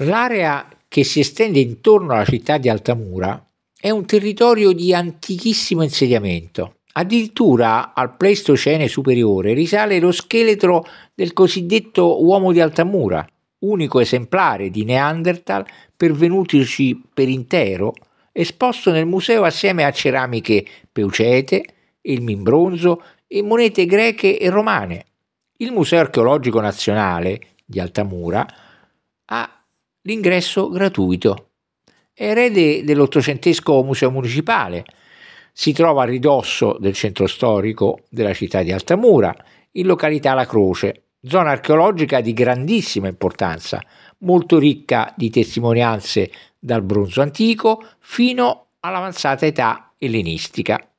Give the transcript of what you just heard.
L'area che si estende intorno alla città di Altamura è un territorio di antichissimo insediamento. Addirittura al Pleistocene superiore risale lo scheletro del cosiddetto uomo di Altamura, unico esemplare di Neanderthal pervenutoci per intero, esposto nel museo assieme a ceramiche peucete, il mimbronzo e monete greche e romane. Il Museo archeologico nazionale di Altamura ha l'ingresso gratuito. Erede dell'ottocentesco museo municipale, si trova a ridosso del centro storico della città di Altamura, in località La Croce, zona archeologica di grandissima importanza, molto ricca di testimonianze dal bronzo antico fino all'avanzata età ellenistica.